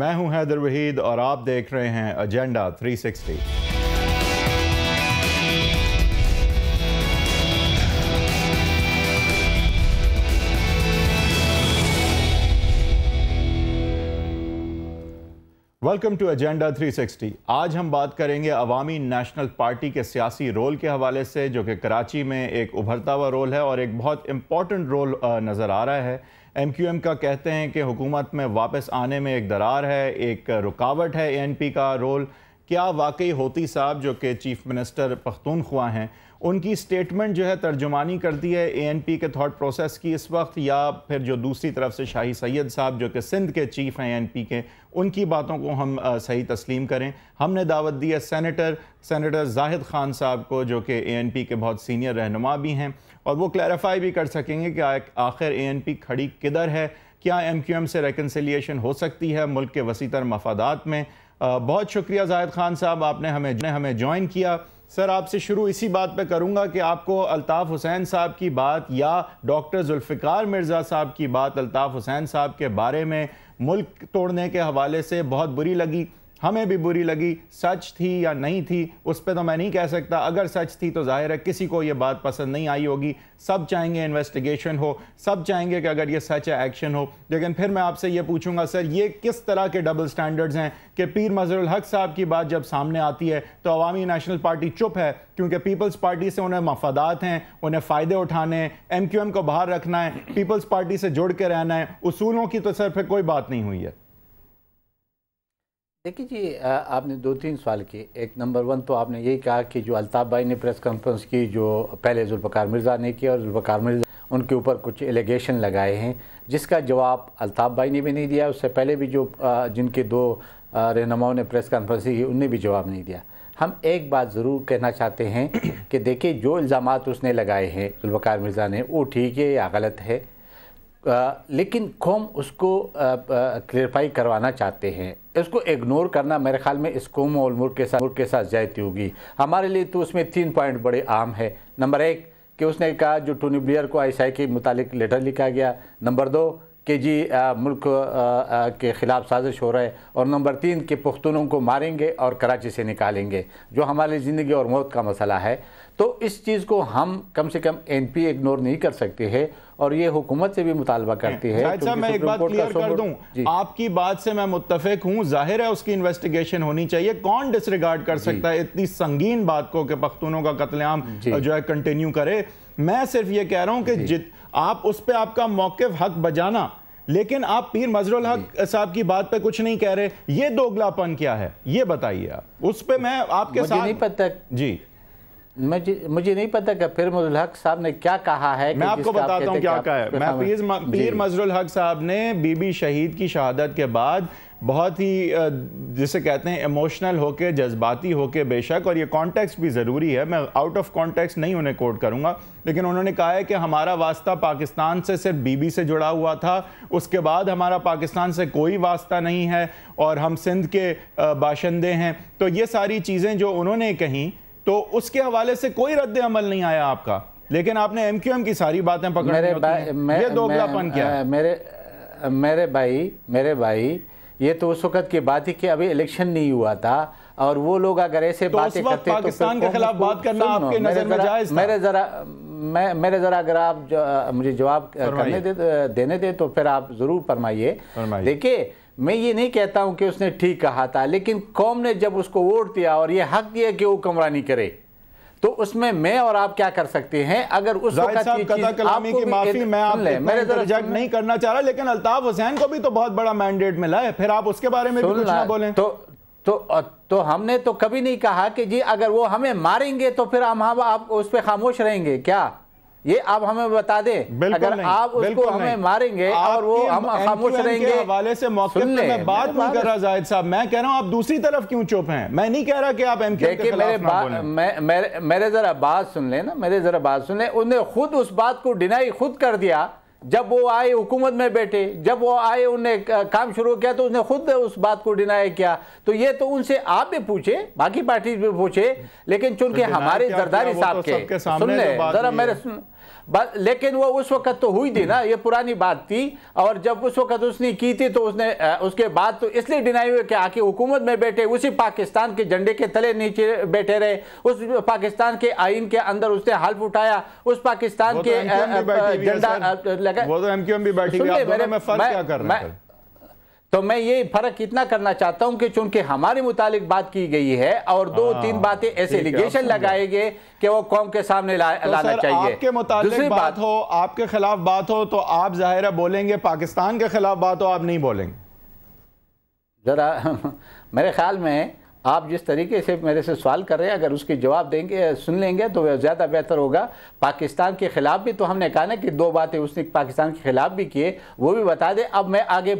मैं हूं हैदर वहीद और आप देख रहे हैं एजेंडा 360 वेलकम टू एजेंडा 360 आज हम बात करेंगे अवामी नेशनल पार्टी के सियासी रोल के हवाले से जो कि कराची में एक उभरता हुआ रोल है और एक बहुत इम्पॉर्टेंट रोल नज़र आ रहा है एम क्यू एम का कहते हैं कि हुकूमत में वापस आने में एक दरार है एक रुकावट है ए एन पी का रोल क्या वाकई होती साहब जो कि चीफ मिनिस्टर पख्तूनख्वा हैं उनकी स्टेटमेंट जो है तर्जुमानी करती है एएनपी के थॉट प्रोसेस की इस वक्त या फिर जो दूसरी तरफ से शाही सैयद साहब जो कि सिंध के चीफ हैं एएनपी के उनकी बातों को हम सही तस्लीम करें हमने दावत दी है सेनेटर सेनेटर जाहिद खान साहब को जो कि एएनपी के बहुत सीनियर रहनुमा भी हैं और वो क्लैरिफाई भी कर सकेंगे कि आखिर पी खड़ी किधर है क्या एम क्यू एम से रेकनसिलियशन हो सकती है मुल्क के वसीतर मफादात में आ, बहुत शुक्रिया जाहिद खान साहब आपने हमें हमें ज्वाइन किया सर आपसे शुरू इसी बात पे करूंगा कि आपको अल्ताफ़ हुसैन साहब की बात या डॉक्टर जुल्फ़िकार मिर्ज़ा साहब की बात अल्ताफ़ हुसैन साहब के बारे में मुल्क तोड़ने के हवाले से बहुत बुरी लगी हमें भी बुरी लगी सच थी या नहीं थी उस पर तो मैं नहीं कह सकता अगर सच थी तो जाहिर है किसी को ये बात पसंद नहीं आई होगी सब चाहेंगे इन्वेस्टिगेशन हो सब चाहेंगे कि अगर ये सच है एक्शन हो लेकिन फिर मैं आपसे ये पूछूंगा सर ये किस तरह के डबल स्टैंडर्ड्स हैं कि पीर मजरुल हक साहब की बात जब सामने आती है तो अवामी नेशनल पार्टी चुप है क्योंकि पीपल्स पार्टी से उन्हें मफादात हैं उन्हें फ़ायदे उठाने हैं एम को बाहर रखना है पीपल्स पार्टी से जुड़ के रहना है उसूलों की तो सर फिर कोई बात नहीं हुई है देखिए जी आपने दो तीन सवाल किए एक नंबर वन तो आपने यही कहा कि जो अल्ताफ भाई ने प्रेस कॉन्फ्रेंस की जो पहले जुल्फ़ार मिर्ज़ा ने किया और जुल्फ़ार मिर्ज़ा उनके ऊपर कुछ एलिगेशन लगाए हैं जिसका जवाब अल्ताफ भाई ने भी नहीं दिया उससे पहले भी जो जिनके दो रहनुमाओं ने प्रेस कॉन्फ्रेंस की उनने भी जवाब नहीं दिया हम एक बात ज़रूर कहना चाहते हैं कि देखिए जो इल्ज़ाम उसने लगाए हैं जुल्फ़ार मिर्ज़ा ने वो ठीक है या गलत है लेकिन कौम उसको क्लियरफाई करवाना चाहते हैं इसको इग्नोर करना मेरे ख्याल में इस कौम और मुल्क के साथ मुल्क के साथ जायती होगी हमारे लिए तो उसमें तीन पॉइंट बड़े आम है नंबर एक कि उसने कहा जो टोनी ब्लियर को आई के मुतालिक लेटर लिखा गया नंबर दो कि जी आ, मुल्क आ, आ, के ख़िलाफ़ साजिश हो रहा है और नंबर तीन कि पुख्तनों को मारेंगे और कराची से निकालेंगे जो हमारी ज़िंदगी और मौत का मसला है तो इस चीज़ को हम कम से कम एनपी इग्नोर नहीं कर सकते हैं और ये हुकूमत से भी मुतालबा करती है अच्छा मैं एक बात क्लियर कर दूं आपकी बात से मैं मुतफिक हूं जाहिर है उसकी इन्वेस्टिगेशन होनी चाहिए कौन डिसरिगार्ड कर सकता है इतनी संगीन बात को कि पख्तूनों का कत्लेआम जो है कंटिन्यू करे मैं सिर्फ ये कह रहा हूं कि जित आप उस पर आपका मौकफ हक बजाना लेकिन आप पीर मजरुल हक साहब की बात पे कुछ नहीं कह रहे ये दोगलापन क्या है ये बताइए आप उस पर मैं आपके साथ नहीं पता जी मुझे मुझे नहीं पता कि फिर मजरुल हक साहब ने क्या कहा है मैं आपको बताता हूँ क्या कहा है मैं पीर मजरुल हक साहब ने बीबी शहीद की शहादत के बाद बहुत ही जिसे कहते हैं इमोशनल होके जज्बाती होके बेशक और ये कॉन्टेक्स्ट भी ज़रूरी है मैं आउट ऑफ कॉन्टेक्स्ट नहीं उन्हें कोट करूँगा लेकिन उन्होंने कहा है कि हमारा वास्ता पाकिस्तान से सिर्फ बीबी से जुड़ा हुआ था उसके बाद हमारा पाकिस्तान से कोई वास्ता नहीं है और हम सिंध के बाशिंदे हैं तो ये सारी चीज़ें जो उन्होंने कहीं तो उसके हवाले से कोई रद्द अमल नहीं आया आपका लेकिन आपने एम क्यू एम की सारी बातें पकड़ मेरे मैं, ये दोगलापन क्या है मेरे मेरे भाई मेरे भाई ये तो उस वक्त की बात ही कि अभी इलेक्शन नहीं हुआ था और वो लोग अगर ऐसे तो बातें करते तो पाकिस्तान तो के खिलाफ बात करना आपके नजर में जायज मेरे जरा मैं मेरे ज़रा अगर आप मुझे जवाब करने दे देने दे तो फिर आप ज़रूर फरमाइए देखिए मैं ये नहीं कहता हूं कि उसने ठीक कहा था लेकिन कौम ने जब उसको वोट दिया और ये हक दिया कि वो कमरानी करे तो उसमें मैं और आप क्या कर सकते हैं अगर उस कलामी की माफी मैं आप मेरे रिजेक्ट नहीं करना चाह रहा लेकिन अल्ताफ हुसैन को भी तो बहुत बड़ा मैंडेट मिला है फिर आप उसके बारे में भी कुछ बोलें तो तो तो हमने तो कभी नहीं कहा कि जी अगर वो हमें मारेंगे तो फिर हम आप उस पर खामोश रहेंगे क्या ये आप हमें बता दें अगर आप उसको हमें मारेंगे और वो हम खामोश रहेंगे हवाले से मैं बात नहीं कर रहा जाहिद साहब मैं कह रहा हूँ आप दूसरी तरफ क्यों चुप हैं मैं नहीं कह रहा कि आप एमके के खिलाफ मेरे मेरे जरा बात सुन ले ना मेरे जरा बात सुन ले उन्होंने खुद उस बात को डिनाई खुद कर दिया जब वो आए हुकूमत में बैठे जब वो आए उनने काम शुरू किया तो उसने खुद उस बात को डिनाई किया तो ये तो उनसे आप भी पूछे बाकी पार्टी भी पूछे लेकिन चूंकि तो हमारे जरदारी साहब तो के सुन ले जरा मेरे सुन लेकिन वो उस वक्त तो हुई थी ना ये पुरानी बात थी और जब उस वक्त उसने की थी तो उसने उसके बाद तो इसलिए डिनाई हुई कि आके हुकूमत में बैठे उसी पाकिस्तान के झंडे के तले नीचे बैठे रहे उस पाकिस्तान के आइन के अंदर उसने हल्फ उठाया उस पाकिस्तान तो के झंडा लगा तो मैं ये फर्क इतना करना चाहता हूं कि चूंकि हमारे मुतालिक बात की गई है और दो आ, हाँ, तीन बातें ऐसे एलिगेशन लगाए गए कि वो कौम के सामने ला, तो लाना चाहिए आपके मुतालिक बात, बात हो आपके खिलाफ बात हो तो आप जाहिर बोलेंगे पाकिस्तान के खिलाफ बात हो आप नहीं बोलेंगे जरा मेरे ख्याल में आप जिस तरीके से मेरे से सवाल कर रहे हैं अगर उसके जवाब देंगे सुन लेंगे तो वह ज़्यादा बेहतर होगा पाकिस्तान के ख़िलाफ़ भी तो हमने कहा ना कि दो बातें उसने पाकिस्तान के ख़िलाफ़ भी किए वो भी बता दें अब मैं आगे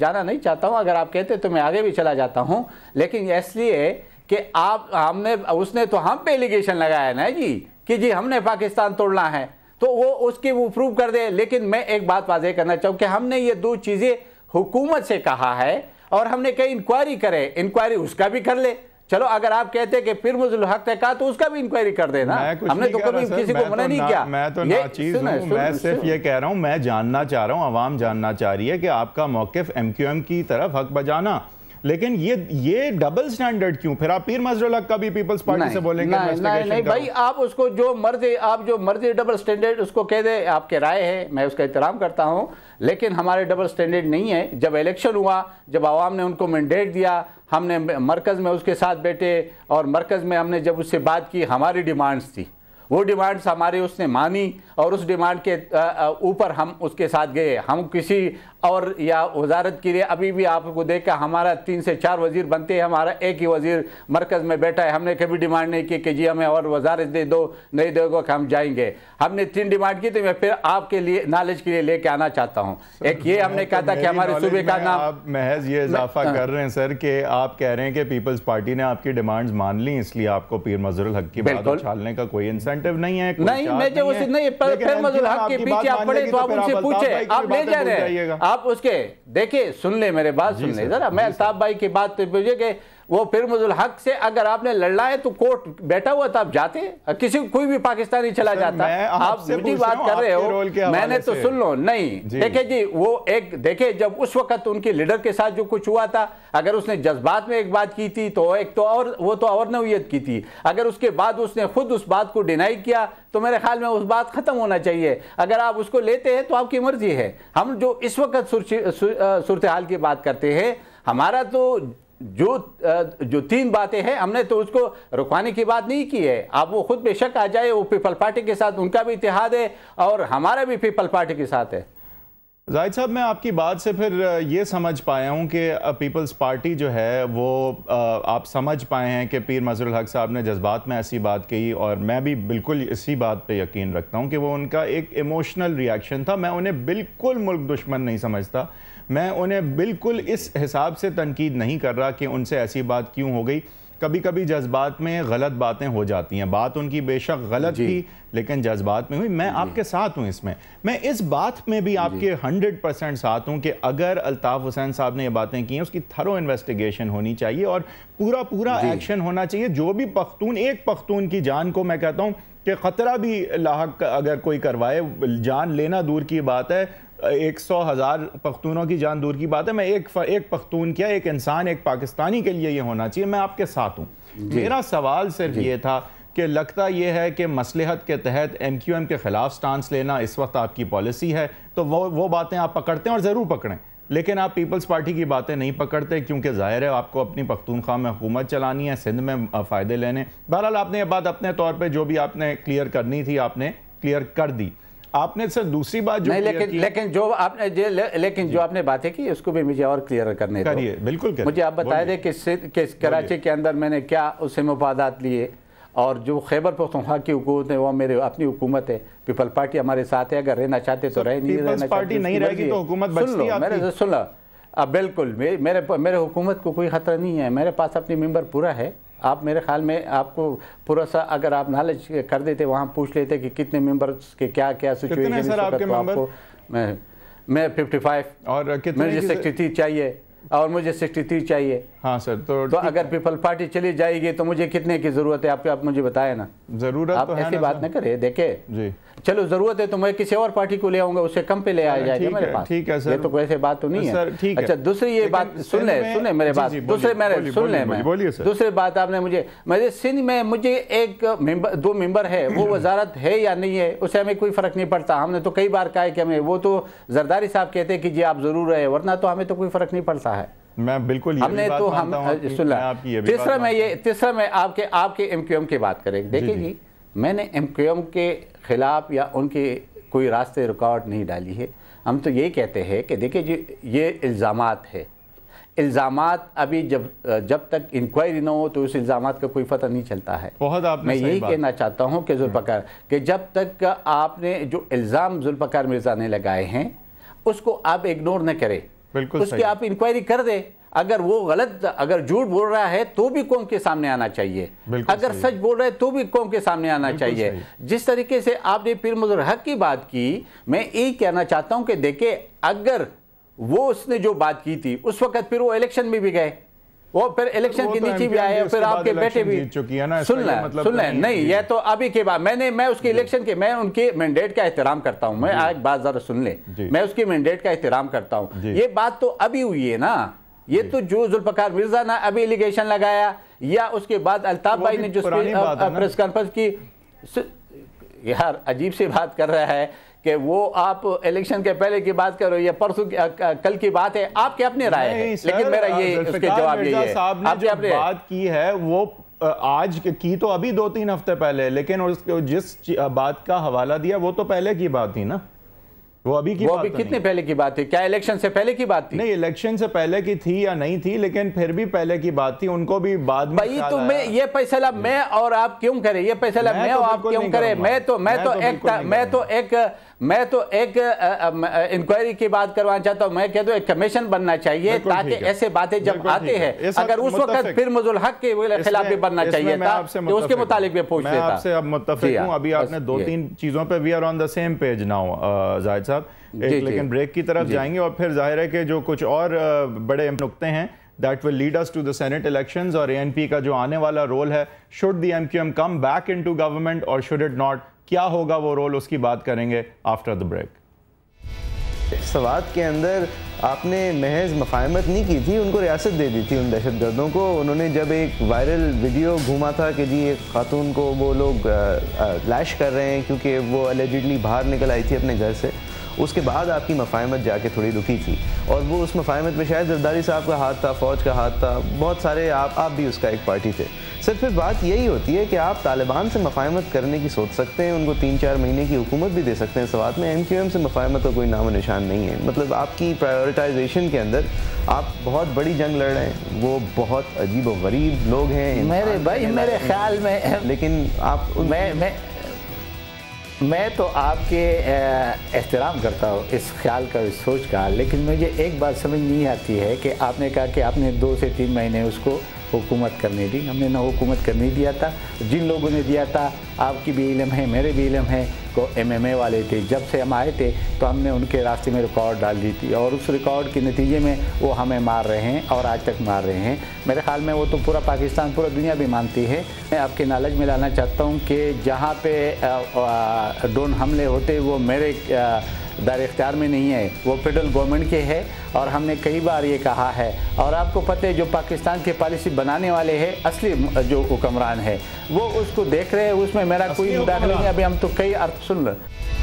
जाना नहीं चाहता हूँ अगर आप कहते तो मैं आगे भी चला जाता हूँ लेकिन इसलिए कि आप हमने उसने तो हम पे एलिगेशन लगाया ना जी कि जी हमने पाकिस्तान तोड़ना है तो वो उसकी वो प्रूव कर दे लेकिन मैं एक बात वाजह करना चाहूँ कि हमने ये दो चीज़ें हुकूमत से कहा है और हमने कई इंक्वायरी करे इंक्वायरी उसका भी कर ले चलो अगर आप कहते कि फिर मुझे हक है कहा तो उसका भी इंक्वायरी कर देना हमने तो कभी किसी को मना तो नहीं किया मैं तो ना चीज हूं मैं सिर्फ ये कह रहा हूं मैं जानना चाह रहा हूं आवाम जानना चाह रही है कि आपका मौकफ एम की तरफ हक बजाना लेकिन ये ये डबल स्टैंडर्ड क्यों फिर आप पीर मजरुल का भी पीपल्स पार्टी से बोलेंगे नहीं, नहीं, नहीं भाई आप उसको जो मर्जी आप जो मर्जी डबल स्टैंडर्ड उसको कह दे आपके राय है मैं उसका एहतराम करता हूँ लेकिन हमारे डबल स्टैंडर्ड नहीं है जब इलेक्शन हुआ जब आवाम ने उनको मैंडेट दिया हमने मरकज़ में उसके साथ बैठे और मरकज़ में हमने जब उससे बात की हमारी डिमांड्स थी वो डिमांड्स हमारे उसने मानी और उस डिमांड के ऊपर हम उसके साथ गए हम किसी और या वजारत के लिए अभी भी आपको देखा हमारा तीन से चार वजीर बनते हैं हमारा एक ही वजीर मरकज़ में बैठा है हमने कभी डिमांड नहीं की कि जी हमें और वजारत दे दो नहीं दोगे कि हम जाएंगे हमने तीन डिमांड की तो मैं फिर आपके लिए नॉलेज के लिए लेके आना चाहता हूँ एक ये हमने तो कहा था कि हमारे सूबे का नाम महज ये इजाफा कर रहे हैं सर कि आप कह रहे हैं कि पीपल्स पार्टी ने आपकी डिमांड्स मान ली इसलिए आपको पीर मजरुल हक की बात उछालने का कोई इंसान इंसेंटिव नहीं है नहीं मैं जो उसे नहीं पर फिर मजुल हक के पीछे आप बड़े तो, तो आप उनसे पूछे आप ले जा रहे हैं आप उसके देखिए सुन ले मेरे बात सुन ले जरा मैं अल्ताफ भाई की बात मुझे वो फिर मजुल हक से अगर आपने लड़ना है तो कोर्ट बैठा हुआ था आप जाते किसी कोई भी पाकिस्तानी चला जाता आप झूठी बात कर रहे हो मैंने तो सुन लो नहीं देखे जी वो एक देखे जब उस वक्त उनके लीडर के साथ जो कुछ हुआ था अगर उसने जज्बात में एक बात की थी तो एक तो और वो तो और नवीयत की थी अगर उसके बाद उसने खुद उस बात को डिनाई किया तो मेरे ख्याल में उस बात ख़त्म होना चाहिए अगर आप उसको लेते हैं तो आपकी मर्जी है हम जो इस वक्त सूरत हाल की बात करते हैं हमारा तो जो जो तीन बातें हैं हमने तो उसको रुकवाने की बात नहीं की है आप वो खुद बेशक आ जाए वो पीपल पार्टी के साथ उनका भी इतिहाद है और हमारा भी पीपल पार्टी के साथ है जाहिद साहब मैं आपकी बात से फिर ये समझ पाया हूँ कि पीपल्स पार्टी जो है वो आप समझ पाए हैं कि पीर मजरुल हक साहब ने जज्बात में ऐसी बात कही और मैं भी बिल्कुल इसी बात पे यकीन रखता हूँ कि वो उनका एक इमोशनल रिएक्शन था मैं उन्हें बिल्कुल मुल्क दुश्मन नहीं समझता मैं उन्हें बिल्कुल इस हिसाब से तनकीद नहीं कर रहा कि उनसे ऐसी बात क्यों हो गई कभी कभी जज्बात में गलत बातें हो जाती हैं बात उनकी बेशक गलत थी लेकिन जज्बात में हुई मैं आपके साथ हूँ इसमें मैं इस बात में भी आपके हंड्रेड परसेंट साथ हूं कि अगर अल्ताफ़ हुसैन साहब ने ये बातें की हैं उसकी थरो इन्वेस्टिगेशन होनी चाहिए और पूरा पूरा एक्शन होना चाहिए जो भी पख्तून एक पख्तून की जान को मैं कहता हूँ कि ख़तरा भी लाक अगर कोई करवाए जान लेना दूर की बात है एक सौ हज़ार पख्तूनों की जान दूर की बात है मैं एक एक पख्तून क्या एक इंसान एक पाकिस्तानी के लिए ये होना चाहिए मैं आपके साथ हूँ मेरा सवाल सिर्फ ये था कि लगता यह है कि मसलहत के तहत एम क्यू एम के ख़िलाफ़ स्टांस लेना इस वक्त आपकी पॉलिसी है तो वो वो बातें आप पकड़ते हैं और ज़रूर पकड़ें लेकिन आप पीपल्स पार्टी की बातें नहीं पकड़ते क्योंकि ज़ाहिर है आपको अपनी पख्तूनख्वा में हुकूमत चलानी है सिंध में फ़ायदे लेने बहरहाल आपने ये बात अपने तौर पर जो भी आपने क्लियर करनी थी आपने क्लियर कर दी आपने सर दूसरी बात जो नहीं लेकिन लेकिन जो आपने ले, लेकिन जो आपने बातें की उसको भी मुझे और क्लियर करने करिए बिल्कुल मुझे आप बताए दें कि, कराची के अंदर मैंने क्या उससे मुफादात लिए और जो खैबर पख्तनख्वा की हुकूमत है वो मेरे अपनी हुकूमत है पीपल पार्टी हमारे साथ है अगर रहना चाहते तो रहे नहीं रहना पार्टी नहीं रहेगी तो हुकूमत सुन लो मैंने सुन लो बिल्कुल मेरे मेरे हुकूमत को कोई खतरा नहीं है मेरे पास अपनी मेम्बर पूरा है आप मेरे ख्याल में आपको पूरा सा अगर आप नॉलेज कर देते वहाँ पूछ लेते कि कितने मेंबर्स के क्या क्या सिचुएशन आपको मैं मैं 55 और कितने मेरे सिक्सटी चाहिए और मुझे सिक्सटी थ्री चाहिए हाँ सर तो तो अगर पीपल पार्टी चली जाएगी तो मुझे कितने की जरूरत है आपके आप मुझे बताए ना जरूरत आप तो ऐसी बात ना करें देखे जी चलो जरूरत है तो मैं किसी और पार्टी को ले आऊंगा उससे कम पे ले आ जाएगा मेरे पास ठीक है सर ये तो ऐसे बात तो नहीं है अच्छा दूसरी ये बात सुन ले सुने मेरे पास दूसरे मेरे सुन ले दूसरी बात आपने मुझे मेरे सिंध में मुझे एक दो मेंबर है वो वजारत है या नहीं है उससे हमें कोई फर्क नहीं पड़ता हमने तो कई बार कहा कि हमें वो तो जरदारी साहब कहते हैं कि जी आप जरूर रहे वरना तो हमें तो कोई फर्क नहीं पड़ता रहा है मैं बिल्कुल हमने तो हम सुना तीसरा मैं ये तीसरा मैं आपके आपके एम क्यू एम की बात करें देखिए जी मैंने एम क्यू एम के खिलाफ या उनके कोई रास्ते रिकॉर्ड नहीं डाली है हम तो ये कहते हैं कि देखिए जी ये इल्ज़ाम है इल्ज़ाम अभी जब जब तक इंक्वायरी ना हो तो उस इल्ज़ाम का कोई पता नहीं चलता है बहुत आप मैं यही कहना चाहता हूँ कि जुल्फ़ार हाँ। कि जब तक आपने जो इल्ज़ाम जुल्फ़ार मिर्ज़ा ने लगाए हैं उसको आप इग्नोर न करें बिल्कुल उसकी आप इंक्वायरी कर दे अगर वो गलत अगर झूठ बोल रहा है तो भी कौम के सामने आना चाहिए अगर सच बोल रहा है तो भी कौम के सामने आना चाहिए जिस तरीके से आपने पीर मजर हक की बात की मैं यही कहना चाहता हूं कि देखे अगर वो उसने जो बात की थी उस वक्त फिर वो इलेक्शन में भी गए वो फिर इलेक्शन के तो नीचे भी आए फिर आपके बेटे भी चुकी है ना सुन लें मतलब सुन तो लें नहीं, ये तो अभी के बाद मैंने मैं उसके इलेक्शन के मैं उनके मैंडेट का एहतराम करता हूँ मैं एक बात जरा सुन लें मैं उसके मैंडेट का एहतराम करता हूँ ये बात तो अभी हुई है ना ये तो जो जुल्फकार मिर्जा ने अभी एलिगेशन लगाया या उसके बाद अल्ताफ भाई ने जो प्रेस कॉन्फ्रेंस की यार अजीब सी बात कर रहा है कि वो आप इलेक्शन के पहले की बात करो या परसों कल की बात है आपके अपने राय है लेकिन मेरा ये उसके जवाब ये है आपने अपने बात की है वो आज की तो अभी दो तीन हफ्ते पहले लेकिन उसके जिस बात का हवाला दिया वो तो पहले की बात थी ना वो अभी की वो बात अभी तो कितने पहले की बात थी क्या इलेक्शन से पहले की बात थी नहीं इलेक्शन से पहले की थी या नहीं थी लेकिन फिर भी पहले की बात थी उनको भी बाद में भाई तो मैं ये फैसला मैं और आप क्यों करें ये फैसला मैं, मैं तो और आप क्यों करें मैं तो मैं तो, तो एक मैं तो एक मैं तो एक इंक्वायरी की बात करवाना चाहता हूं मैं कहता हूँ एक कमीशन बनना चाहिए ताकि ऐसे बातें जब आते हैं अगर उस वक्त फिर मुजुल हक के खिलाफ भी बनना चाहिए था तो उसके मुताबिक भी पूछ लेता आपसे अब मुतफिक हूं हाँ, अभी आपने दो तीन चीज़ों पर we are on the same page now Zahid साहब लेकिन ब्रेक की तरफ जाएंगे और फिर जाहिर है कि जो कुछ और बड़े नुकते हैं that will lead us to the senate elections और एएनपी का जो आने वाला रोल है should the MQM come back into government और शुड इट नॉट क्या होगा वो रोल उसकी बात करेंगे आफ्टर द ब्रेक सवाद के अंदर आपने महज मफाहमत नहीं की थी उनको रियासत दे दी थी उन दहशत गर्दों को उन्होंने जब एक वायरल वीडियो घूमा था कि जी एक खातून को वो लोग लैश कर रहे हैं क्योंकि वो एलिजिडली बाहर निकल आई थी अपने घर से उसके बाद आपकी मफाहमत जाके थोड़ी रुकी थी और वो उस मफाहमत में शायद जरदारी साहब का हाथ था फ़ौज का हाथ था बहुत सारे आप आप भी उसका एक पार्टी थे सर फिर बात यही होती है कि आप तालिबान से मफाहमत करने की सोच सकते हैं उनको तीन चार महीने की हुकूमत भी दे सकते हैं सवाल में एम क्यू एम से मफाहमत का कोई नाम निशान नहीं है मतलब आपकी प्रायोरिटाइजेशन के अंदर आप बहुत बड़ी जंग लड़ रहे हैं वो बहुत अजीब व गरीब लोग हैं मेरे भाई मेरे ख्याल में लेकिन आप मैं मैं मैं तो आपके एहतराम करता हूँ इस ख्याल का इस सोच का लेकिन मुझे एक बात समझ नहीं आती है कि आपने कहा कि आपने दो से तीन महीने उसको हुकूमत करने दी हमने ना हुकूमत करने दिया था जिन लोगों ने दिया था आपकी भी इलम है मेरे भी इलम है को एमएमए वाले थे जब से हम आए थे तो हमने उनके रास्ते में रिकॉर्ड डाल दी थी और उस रिकॉर्ड के नतीजे में वो हमें मार रहे हैं और आज तक मार रहे हैं मेरे ख्याल में वो तो पूरा पाकिस्तान पूरा दुनिया भी मानती है मैं आपके नॉलेज में लाना चाहता हूँ कि जहाँ पे ड्रोन हमले होते वो मेरे आ, दर इख्तियार में नहीं है वो फेडरल गवर्नमेंट के है और हमने कई बार ये कहा है और आपको पता है जो पाकिस्तान की पॉलिसी बनाने वाले हैं असली जो हुक्मरान है वो उसको देख रहे हैं उसमें मेरा कोई मुदाखला नहीं अभी हम तो कई अर्थ सुन रहे